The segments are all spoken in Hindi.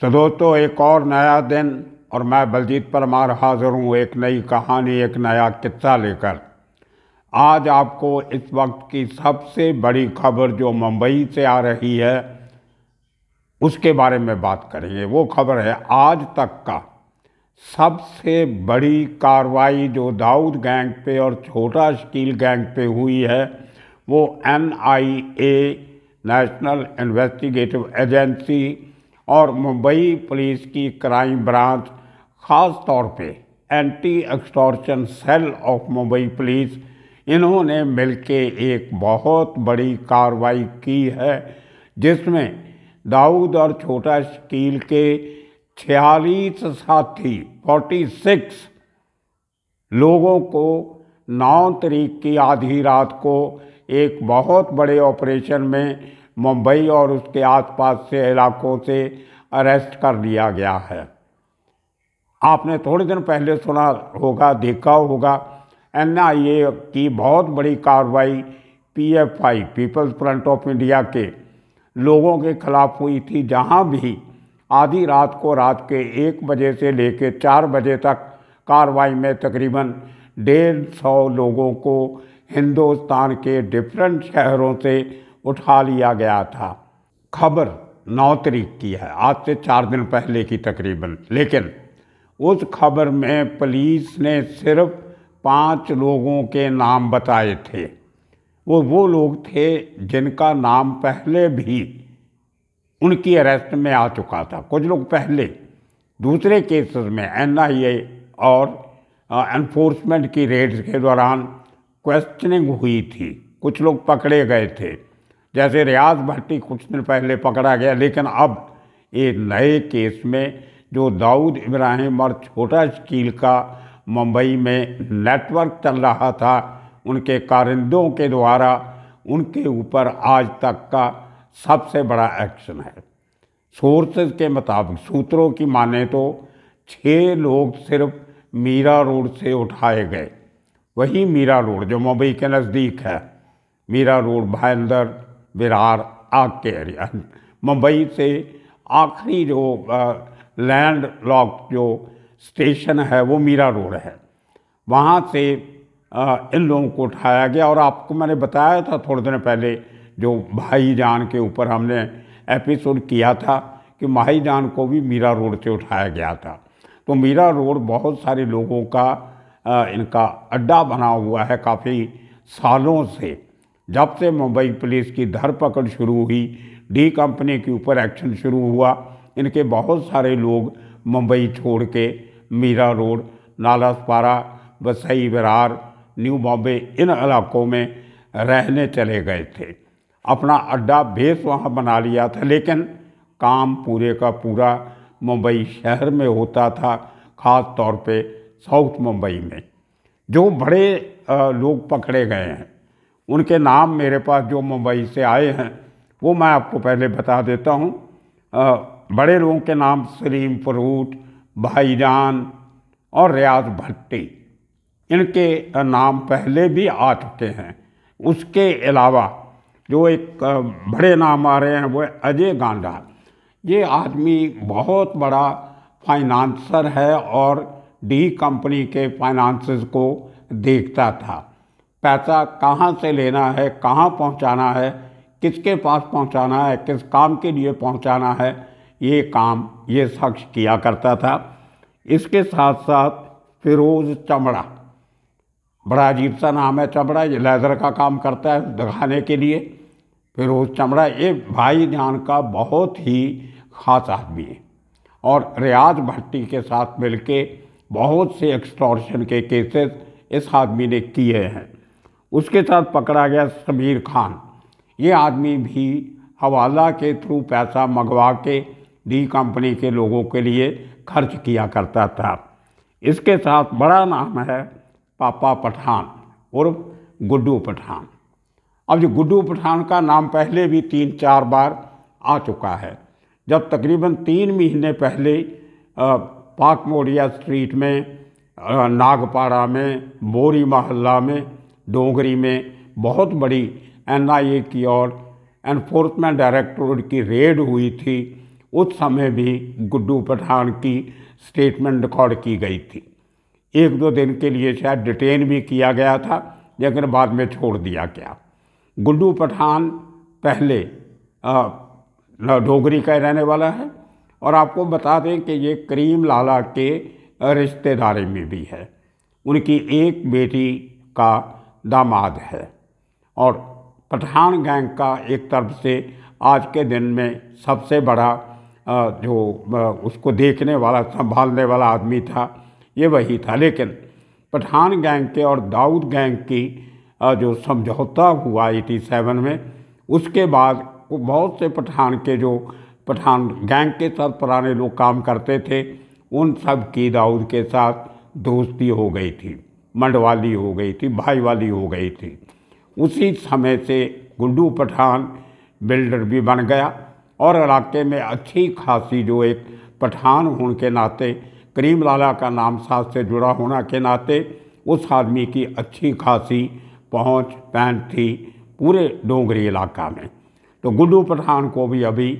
तो दोस्तों एक और नया दिन और मैं बलजीत परमार हाजिर हूँ एक नई कहानी एक नया किस्सा लेकर आज आपको इस वक्त की सबसे बड़ी खबर जो मुंबई से आ रही है उसके बारे में बात करेंगे वो खबर है आज तक का सबसे बड़ी कार्रवाई जो दाऊद गैंग पे और छोटा स्टील गैंग पे हुई है वो ए नेशनल इन्वेस्टिगेटिव एजेंसी और मुंबई पुलिस की क्राइम ब्रांच ख़ास तौर पे anti extortion cell of Mumbai police इन्होंने मिलके एक बहुत बड़ी कार्रवाई की है जिसमें दाऊद और छोटा शकील के छियालीस साथी फोर्टी सिक्स लोगों को नौ तरीक की आधी रात को एक बहुत बड़े ऑपरेशन में मुंबई और उसके आसपास से इलाकों से अरेस्ट कर लिया गया है आपने थोड़े दिन पहले सुना होगा देखा होगा एन आई ए की बहुत बड़ी कार्रवाई P F I People's Front of India के लोगों के खिलाफ हुई थी जहां भी आधी रात को रात के एक बजे से लेकर चार बजे तक कार्रवाई में तकरीबन डेढ़ सौ लोगों को हिंदुस्तान के डिफरेंट शहरों से उठा लिया गया था खबर नौ तारीख की है आज से चार दिन पहले की तकरीबन लेकिन उस खबर में पुलिस ने सिर्फ पांच लोगों के नाम बताए थे वो वो लोग थे जिनका नाम पहले भी उनकी अरेस्ट में आ चुका था कुछ लोग पहले दूसरे केसेस में एन और एनफोर्समेंट की रेड्स के दौरान क्वेश्चनिंग हुई थी कुछ लोग पकड़े गए थे जैसे रियाज भट्टी कुछ दिन पहले पकड़ा गया लेकिन अब ये नए केस में जो दाऊद इब्राहिम और छोटा शकील का मुंबई में नेटवर्क चल रहा था उनके कारिंदों के द्वारा उनके ऊपर आज तक का सबसे बड़ा एक्शन है सोर्सेज के मुताबिक सूत्रों की माने तो छः लोग सिर्फ मीरा रोड से उठाए गए वही मीरा रोड जो मुंबई के नज़दीक है मीरा रोड भाईंदर विरार आग के एरिया मुंबई से आखिरी जो लैंड लॉक जो स्टेशन है वो मीरा रोड है वहाँ से इन लोगों को उठाया गया और आपको मैंने बताया था थोड़े दिन पहले जो भाई जान के ऊपर हमने एपिसोड किया था कि जान को भी मीरा रोड से उठाया गया था तो मीरा रोड बहुत सारे लोगों का इनका अड्डा बना हुआ है काफ़ी सालों से जब से मुंबई पुलिस की धरपकड़ शुरू हुई डी कंपनी के ऊपर एक्शन शुरू हुआ इनके बहुत सारे लोग मुंबई छोड़ के मीरा रोड नालासपारा वसई विरार न्यू बॉम्बे इन इलाकों में रहने चले गए थे अपना अड्डा बेस वहाँ बना लिया था लेकिन काम पूरे का पूरा मुंबई शहर में होता था ख़ास तौर पे साउथ मुंबई में जो बड़े लोग पकड़े गए हैं उनके नाम मेरे पास जो मुंबई से आए हैं वो मैं आपको पहले बता देता हूँ बड़े लोगों के नाम सलीम फरूट भाईजान और रियाज भट्टी इनके नाम पहले भी आ चुके हैं उसके अलावा जो एक बड़े नाम आ रहे हैं वो अजय गांडा ये आदमी बहुत बड़ा फाइनेंसर है और डी कंपनी के फाइनेंसेस को देखता था पैसा कहाँ से लेना है कहाँ पहुँचाना है किसके पास पहुँचाना है किस काम के लिए पहुँचाना है ये काम ये शख्स किया करता था इसके साथ साथ फिरोज़ चमड़ा बड़ा अजीब सा नाम है चमड़ा ये लेदर का काम करता है दिखाने के लिए फिरोज चमड़ा ये भाई जान का बहुत ही ख़ास आदमी है और रियाज भट्टी के साथ मिलके बहुत से एक्सटॉर्शन के केसेस इस आदमी ने किए हैं उसके साथ पकड़ा गया समीर खान ये आदमी भी हवाला के थ्रू पैसा मंगवा के डी कंपनी के लोगों के लिए खर्च किया करता था इसके साथ बड़ा नाम है पापा पठान और गुड्डू पठान अब जो गुड्डू पठान का नाम पहले भी तीन चार बार आ चुका है जब तकरीबन तीन महीने पहले पाक मोड़िया स्ट्रीट में नागपाड़ा में मोरी मोहल्ला में डोगरी में बहुत बड़ी एनआईए की ओर एनफोर्समेंट डायरेक्टोरेट की रेड हुई थी उस समय भी गुड्डू पठान की स्टेटमेंट रिकॉर्ड की गई थी एक दो दिन के लिए शायद डिटेन भी किया गया था लेकिन बाद में छोड़ दिया गया गुड्डू पठान पहले डोगरी का रहने वाला है और आपको बता दें कि ये करीम लाला के रिश्तेदारी में भी है उनकी एक बेटी का दामाद है और पठान गैंग का एक तरफ से आज के दिन में सबसे बड़ा जो उसको देखने वाला संभालने वाला आदमी था ये वही था लेकिन पठान गैंग के और दाऊद गैंग की जो समझौता हुआ एटी सेवन में उसके बाद बहुत से पठान के जो पठान गैंग के साथ पुराने लोग काम करते थे उन सब की दाऊद के साथ दोस्ती हो गई थी मंडवाली हो गई थी भाई वाली हो गई थी उसी समय से गुड्डू पठान बिल्डर भी बन गया और इलाके में अच्छी खासी जो एक पठान होने के नाते करीम लाला का नाम साथ से जुड़ा होना के नाते उस आदमी की अच्छी खासी पहुंच पहन थी पूरे डोंगरी इलाका में तो गुड्डू पठान को भी अभी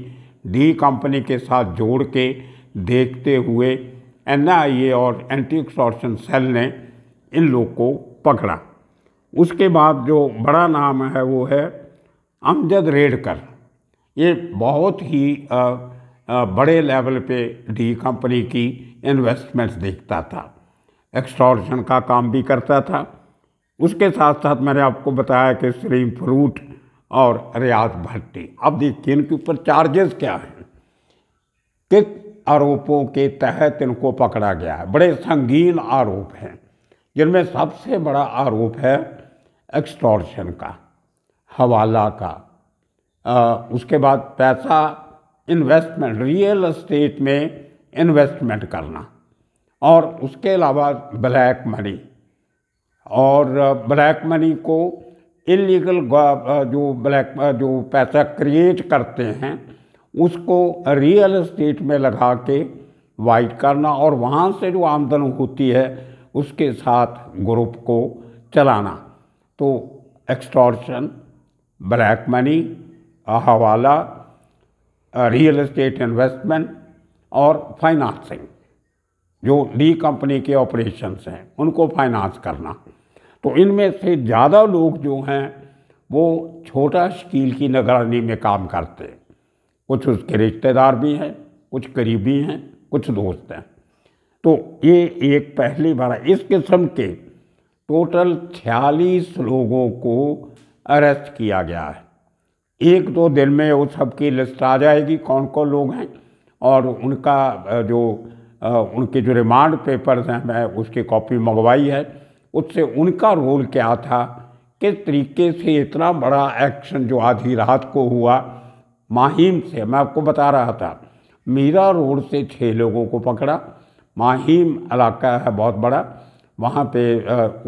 डी कंपनी के साथ जोड़ के देखते हुए एनआईए और एंटी एक्सॉर्शन सेल ने इन लोग को पकड़ा उसके बाद जो बड़ा नाम है वो है अमजद रेडकर ये बहुत ही आ, आ, बड़े लेवल पे डी कंपनी की इन्वेस्टमेंट्स देखता था एक्सटॉर्शन का काम भी करता था उसके साथ साथ मैंने आपको बताया कि सलीम फ्रूट और रियाज भट्टी अब देखिए इनके ऊपर चार्जेस क्या हैं किस आरोपों के तहत इनको पकड़ा गया है बड़े संगीन आरोप हैं जिनमें सबसे बड़ा आरोप है एक्सटॉर्शन का हवाला का आ, उसके बाद पैसा इन्वेस्टमेंट रियल एस्टेट में इन्वेस्टमेंट करना और उसके अलावा ब्लैक मनी और ब्लैक मनी को इलीगल जो ब्लैक जो पैसा क्रिएट करते हैं उसको रियल एस्टेट में लगा के वाइट करना और वहाँ से जो आमदन होती है उसके साथ ग्रुप को चलाना तो extortion black money hawala real estate investment और फाइनेंसिंग जो डी कंपनी के ऑपरेशंस हैं उनको फाइनेंस करना तो इनमें से ज़्यादा लोग जो हैं वो छोटा स्टील की निगरानी में काम करते हैं कुछ उसके रिश्तेदार भी हैं कुछ करीबी हैं कुछ दोस्त हैं तो ये एक पहली बार इस किस्म के टोटल छियालीस लोगों को अरेस्ट किया गया है एक दो दिन में वो सबकी लिस्ट आ जाएगी कौन कौन लोग हैं और उनका जो उनके जो रिमांड पेपर्स हैं मैं उसकी कॉपी मंगवाई है उससे उनका रोल क्या था किस तरीके से इतना बड़ा एक्शन जो आधी रात को हुआ माहिम से मैं आपको बता रहा था मीरा रोड से छः लोगों को पकड़ा माहिम इलाका है बहुत बड़ा वहाँ पे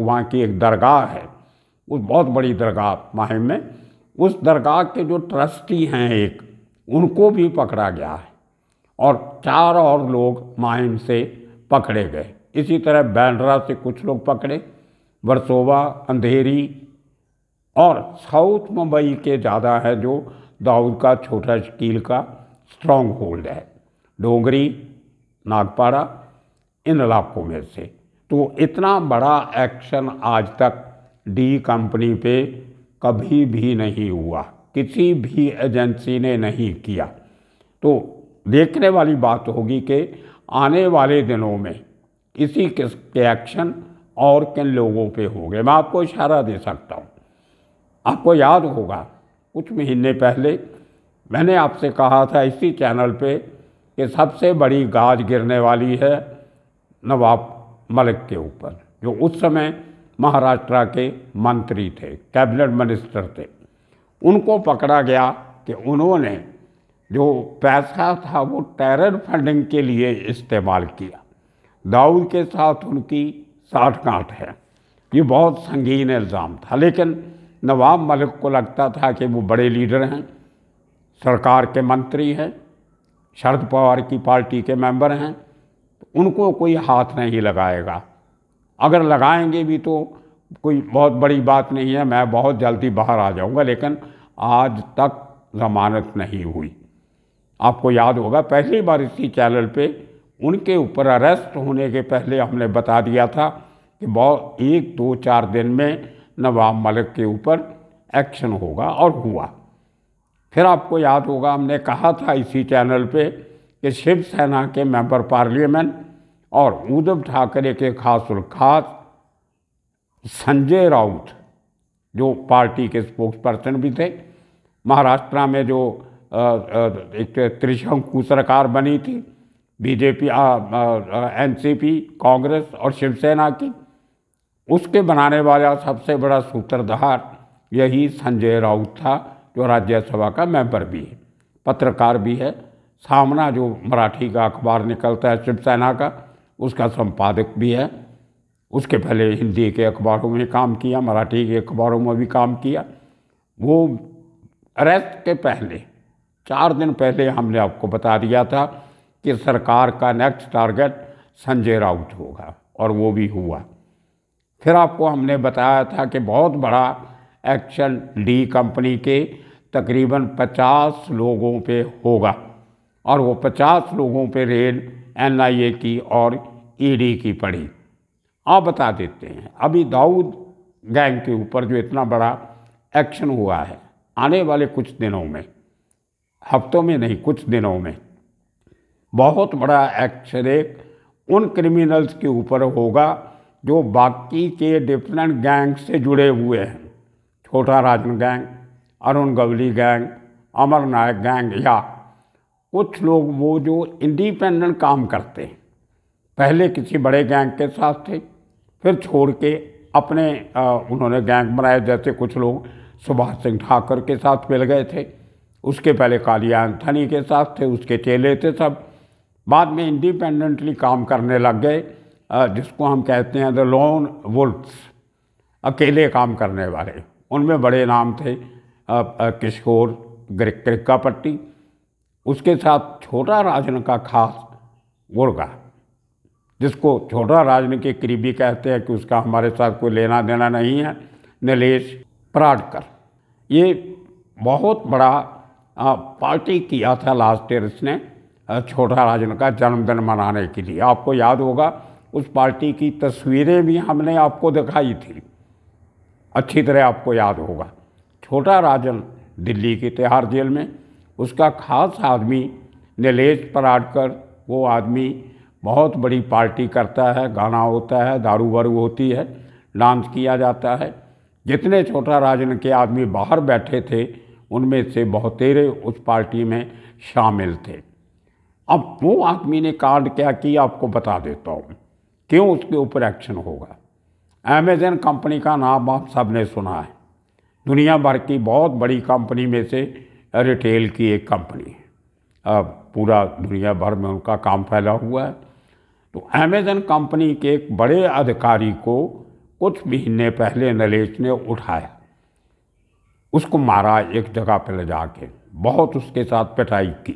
वहाँ की एक दरगाह है उस बहुत बड़ी दरगाह माहिम में उस दरगाह के जो ट्रस्टी हैं एक उनको भी पकड़ा गया है और चार और लोग माहिम से पकड़े गए इसी तरह बैंड्रा से कुछ लोग पकड़े वर्सोवा अंधेरी और साउथ मुंबई के ज़्यादा है जो दाऊद का छोटा शकील का स्ट्रॉन्ग होल्ड है डोंगरी नागपाड़ा इन लाखों में से तो इतना बड़ा एक्शन आज तक डी कंपनी पे कभी भी नहीं हुआ किसी भी एजेंसी ने नहीं किया तो देखने वाली बात होगी कि आने वाले दिनों में इसी किस्म के एक्शन और किन लोगों पे होंगे मैं आपको इशारा दे सकता हूँ आपको याद होगा कुछ महीने पहले मैंने आपसे कहा था इसी चैनल पे कि सबसे बड़ी गाज गिरने वाली है नवाब मलिक के ऊपर जो उस समय महाराष्ट्र के मंत्री थे कैबिनेट मिनिस्टर थे उनको पकड़ा गया कि उन्होंने जो पैसा था वो टेरर फंडिंग के लिए इस्तेमाल किया दाऊद के साथ उनकी साठ गांठ है ये बहुत संगीन इल्ज़ाम था लेकिन नवाब मलिक को लगता था कि वो बड़े लीडर हैं सरकार के मंत्री हैं शरद पवार की पार्टी के मेंबर हैं उनको कोई हाथ नहीं लगाएगा अगर लगाएंगे भी तो कोई बहुत बड़ी बात नहीं है मैं बहुत जल्दी बाहर आ जाऊंगा लेकिन आज तक जमानत नहीं हुई आपको याद होगा पहली बार इसी चैनल पे उनके ऊपर अरेस्ट होने के पहले हमने बता दिया था कि बहुत एक दो चार दिन में नवाब मलिक के ऊपर एक्शन होगा और हुआ फिर आपको याद होगा हमने कहा था इसी चैनल पर कि शिवसेना के मेंबर पार्लियामेंट और उद्धव ठाकरे के खास खास संजय राउत जो पार्टी के स्पोक्स पर्सन भी थे महाराष्ट्र में जो एक त्रिशंकु सरकार बनी थी बीजेपी एनसीपी कांग्रेस और शिवसेना की उसके बनाने वाला सबसे बड़ा सूत्रधार यही संजय राउत था जो राज्यसभा का मेंबर भी है पत्रकार भी है सामना जो मराठी का अखबार निकलता है शिवसेना का उसका संपादक भी है उसके पहले हिंदी के अखबारों में काम किया मराठी के अखबारों में भी काम किया वो अरेस्ट के पहले चार दिन पहले हमने आपको बता दिया था कि सरकार का नेक्स्ट टारगेट संजय राउत होगा और वो भी हुआ फिर आपको हमने बताया था कि बहुत बड़ा एक्शन डी कंपनी के तकरीबन 50 लोगों पे होगा और वो पचास लोगों पे रेड एनआईए की और ईडी e की पड़ी आप बता देते हैं अभी दाऊद गैंग के ऊपर जो इतना बड़ा एक्शन हुआ है आने वाले कुछ दिनों में हफ्तों में नहीं कुछ दिनों में बहुत बड़ा एक्शन एक उन क्रिमिनल्स के ऊपर होगा जो बाकी के डिफरेंट गैंग से जुड़े हुए हैं Chhota Rajan gang Arun Gawli gang Amar Naik gang या कुछ लोग वो जो इंडिपेंडेंट काम करते हैं पहले किसी बड़े गैंग के साथ थे फिर छोड़ के अपने आ, उन्होंने गैंग बनाए जैसे कुछ लोग सुभाष सिंह ठाकर के साथ मिल गए थे उसके पहले कालिया एंथनी के साथ थे उसके चेले थे सब बाद में इंडिपेंडेंटली काम करने लग गए जिसको हम कहते हैं द लोन वुल्फ्स अकेले काम करने वाले उनमें बड़े नाम थे किशोर पट्टी उसके साथ छोटा राजन का खास गुड़गा जिसको छोटा राजन के करीबी कहते हैं कि उसका हमारे साथ कोई लेना देना नहीं है नलेश पराडकर ये बहुत बड़ा पार्टी किया था लास्ट ईयर इसने छोटा राजन का जन्मदिन मनाने के लिए आपको याद होगा उस पार्टी की तस्वीरें भी हमने आपको दिखाई थी अच्छी तरह आपको याद होगा छोटा राजन दिल्ली की तिहाड़ जेल में उसका खास आदमी नीलेश पराडकर वो आदमी बहुत बड़ी पार्टी करता है गाना होता है दारू वारू होती है डांस किया जाता है जितने छोटा राजन के आदमी बाहर बैठे थे उनमें से बहुतेरे उस पार्टी में शामिल थे अब वो आदमी ने कार्ड क्या किया आपको बता देता हूँ क्यों उसके ऊपर एक्शन होगा अमेजन कंपनी का नाम आप सबने सुना है दुनिया भर की बहुत बड़ी कंपनी में से रिटेल की एक कंपनी है अब पूरा दुनिया भर में उनका काम फैला हुआ है तो अमेजन कंपनी के एक बड़े अधिकारी को कुछ महीने पहले नलेश ने उठाया उसको मारा एक जगह पर ले जाके बहुत उसके साथ पिटाई की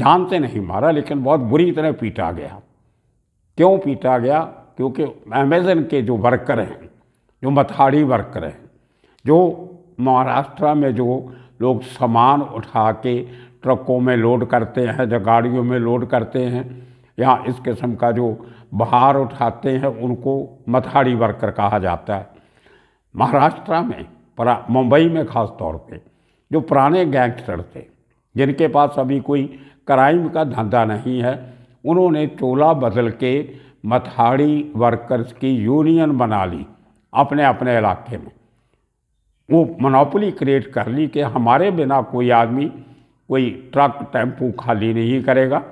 जान से नहीं मारा लेकिन बहुत बुरी तरह पीटा गया क्यों पीटा गया क्योंकि अमेजन के जो वर्कर हैं जो मथाड़ी वर्कर हैं जो महाराष्ट्र में जो लोग सामान उठा के ट्रकों में लोड करते हैं या गाड़ियों में लोड करते हैं या इस किस्म का जो बहार उठाते हैं उनको मथाड़ी वर्कर कहा जाता है महाराष्ट्र में मुंबई में ख़ास तौर पे जो पुराने गैंगस्टर थे जिनके पास अभी कोई क्राइम का धंधा नहीं है उन्होंने चोला बदल के मथाड़ी वर्कर्स की यूनियन बना ली अपने अपने इलाके में वो मोनोपोली क्रिएट कर ली कि हमारे बिना कोई आदमी कोई ट्रक टेम्पू खाली नहीं करेगा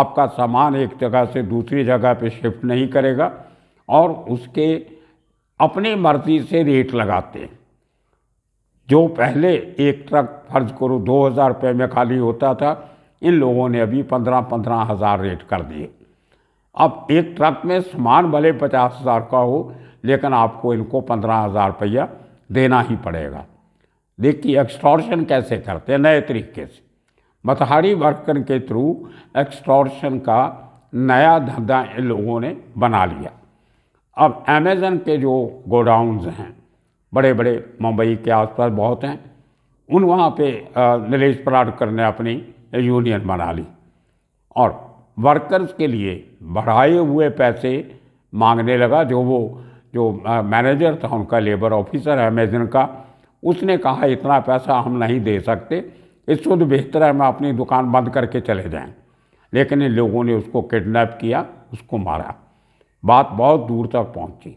आपका सामान एक जगह से दूसरी जगह पे शिफ्ट नहीं करेगा और उसके अपनी मर्ज़ी से रेट लगाते हैं जो पहले एक ट्रक फर्ज करो दो हज़ार रुपये में खाली होता था इन लोगों ने अभी पंद्रह पंद्रह हज़ार रेट कर दिए अब एक ट्रक में सामान भले पचास हज़ार का हो लेकिन आपको इनको पंद्रह हज़ार रुपया देना ही पड़ेगा देखिए एक्सटॉर्शन कैसे करते हैं नए तरीके से मतहारी वर्कर के थ्रू एक्सटॉर्शन का नया धंधा इन लोगों ने बना लिया अब अमेज़न के जो गोडाउंस हैं बड़े बड़े मुंबई के आसपास बहुत हैं उन वहाँ पे नरेश पराडकर ने अपनी यूनियन बना ली और वर्कर्स के लिए बढ़ाए हुए पैसे मांगने लगा जो वो जो मैनेजर था उनका लेबर ऑफिसर है अमेजन का उसने कहा इतना पैसा हम नहीं दे सकते इससे तो बेहतर है मैं अपनी दुकान बंद करके चले जाएं लेकिन इन लोगों ने उसको किडनैप किया उसको मारा बात बहुत दूर तक पहुंची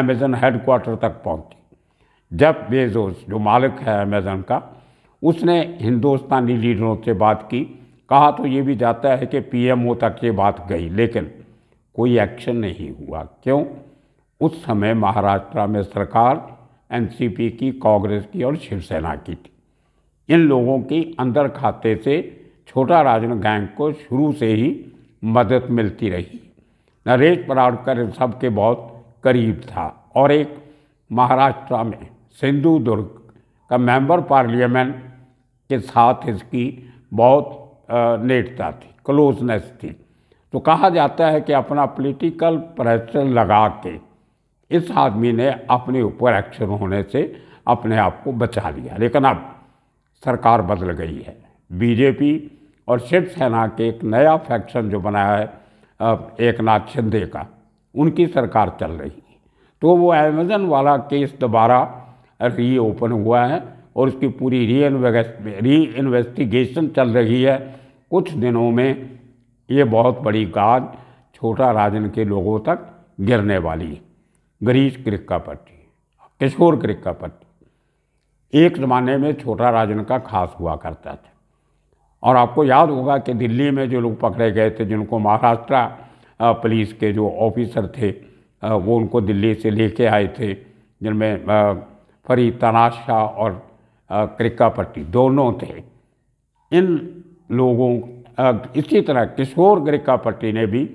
अमेजन हेडक्वार्टर तक पहुंची जब बेजोस जो मालिक है अमेजन का उसने हिंदुस्तानी लीडरों से बात की कहा तो ये भी जाता है कि पीएमओ तक ये बात गई लेकिन कोई एक्शन नहीं हुआ क्यों उस समय महाराष्ट्र में सरकार एनसीपी की कांग्रेस की और शिवसेना की थी इन लोगों की अंदर खाते से छोटा राजन गैंग को शुरू से ही मदद मिलती रही नरेश पराड़कर इन सब के बहुत करीब था और एक महाराष्ट्र में सिंधु दुर्ग का मेंबर पार्लियामेंट के साथ इसकी बहुत नेटता थी क्लोजनेस थी तो कहा जाता है कि अपना पॉलिटिकल प्रेशर लगा के इस आदमी ने अपने ऊपर एक्शन होने से अपने आप को बचा लिया लेकिन अब सरकार बदल गई है बीजेपी और शिवसेना के एक नया फैक्शन जो बनाया है एक नाथ शिंदे का उनकी सरकार चल रही है तो वो अमेजन वाला केस दोबारा रीओपन हुआ है और उसकी पूरी री री इन्वेस्टिगेशन चल रही है कुछ दिनों में ये बहुत बड़ी गाज छोटा राजन के लोगों तक गिरने वाली है गरीज पट्टी किशोर क्रिक्कापट्टी एक ज़माने में छोटा राजन का खास हुआ करता था और आपको याद होगा कि दिल्ली में जो लोग पकड़े गए थे जिनको महाराष्ट्र पुलिस के जो ऑफिसर थे वो उनको दिल्ली से लेके आए थे जिनमें फरी तनाशा और क्रिक्कापट्टी दोनों थे इन लोगों इसी तरह किशोर पट्टी ने भी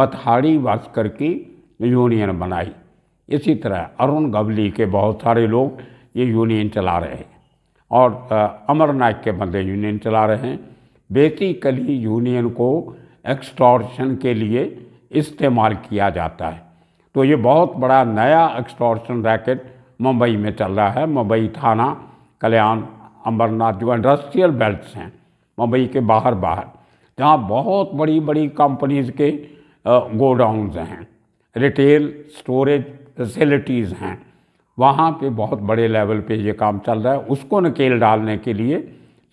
मथाड़ी भास्कर की यूनियन बनाई इसी तरह अरुण गवली के बहुत सारे लोग ये यूनियन चला रहे हैं और अमर नायक के बंदे यूनियन चला रहे हैं बेसिकली यूनियन को एक्सटॉर्शन के लिए इस्तेमाल किया जाता है तो ये बहुत बड़ा नया एक्सटॉर्शन रैकेट मुंबई में चल रहा है मुंबई थाना कल्याण अमरनाथ जो इंडस्ट्रियल बेल्ट्स हैं मुंबई के बाहर बाहर जहाँ बहुत बड़ी बड़ी कंपनीज़ के गोडाउन हैं रिटेल स्टोरेज फैसिलिटीज़ हैं वहाँ पे बहुत बड़े लेवल पे ये काम चल रहा है उसको नकेल डालने के लिए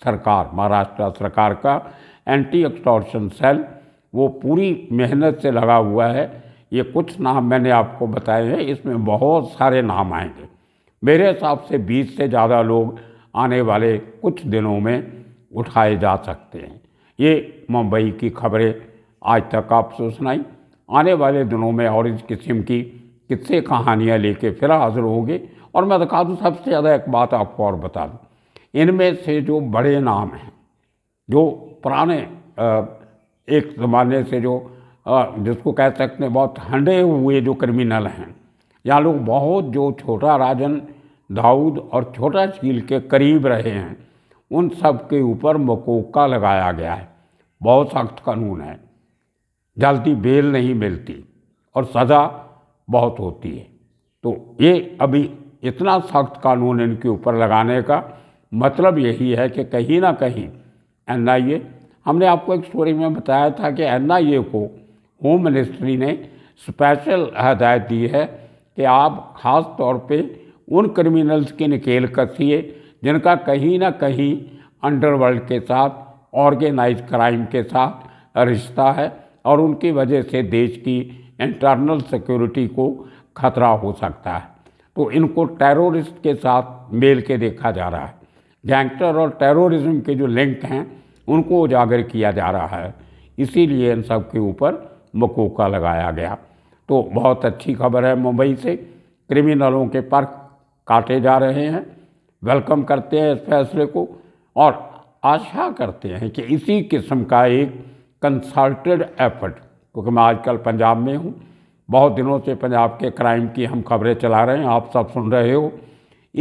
सरकार महाराष्ट्र सरकार का एंटी एक्सटॉर्शन सेल वो पूरी मेहनत से लगा हुआ है ये कुछ नाम मैंने आपको बताए हैं इसमें बहुत सारे नाम आएंगे मेरे हिसाब से बीस से ज़्यादा लोग आने वाले कुछ दिनों में उठाए जा सकते हैं ये मुंबई की खबरें आज तक आप सुनाई आने वाले दिनों में और इस किस्म की किससे कहानियाँ लेके फिर हाजिर होंगे और मैं दिखा दूँ सबसे ज़्यादा एक बात आपको और बता दूँ इनमें से जो बड़े नाम हैं जो पुराने एक ज़माने से जो जिसको कह सकते हैं बहुत हंडे हुए जो क्रिमिनल हैं यहाँ लोग बहुत जो छोटा राजन दाऊद और छोटा झील के करीब रहे हैं उन सब के ऊपर मकोका लगाया गया है बहुत सख्त कानून है जल्दी बेल नहीं मिलती और सज़ा बहुत होती है तो ये अभी इतना सख्त कानून इनके ऊपर लगाने का मतलब यही है कि कहीं ना कहीं एन आई ए हमने आपको एक स्टोरी में बताया था कि एन आई ए को होम मिनिस्ट्री ने स्पेशल हदायत दी है कि आप ख़ास तौर पे उन क्रिमिनल्स की निकेल है जिनका कहीं ना कहीं अंडरवर्ल्ड के साथ ऑर्गेनाइज क्राइम के साथ रिश्ता है और उनकी वजह से देश की इंटरनल सिक्योरिटी को खतरा हो सकता है तो इनको टेररिस्ट के साथ मेल के देखा जा रहा है गैंगस्टर और टेररिज्म के जो लिंक हैं उनको उजागर किया जा रहा है इसीलिए इन सब के ऊपर मकोका लगाया गया तो बहुत अच्छी खबर है मुंबई से क्रिमिनलों के पर काटे जा रहे हैं वेलकम करते हैं इस फैसले को और आशा करते हैं कि इसी किस्म का एक कंसल्टेड एफर्ट क्योंकि मैं आजकल पंजाब में हूँ बहुत दिनों से पंजाब के क्राइम की हम खबरें चला रहे हैं आप सब सुन रहे हो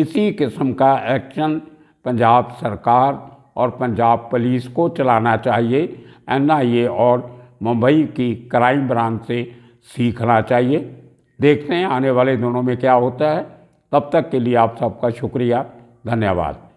इसी किस्म का एक्शन पंजाब सरकार और पंजाब पुलिस को चलाना चाहिए एनआईए और मुंबई की क्राइम ब्रांच से सीखना चाहिए देखते हैं आने वाले दिनों में क्या होता है तब तक के लिए आप सबका शुक्रिया धन्यवाद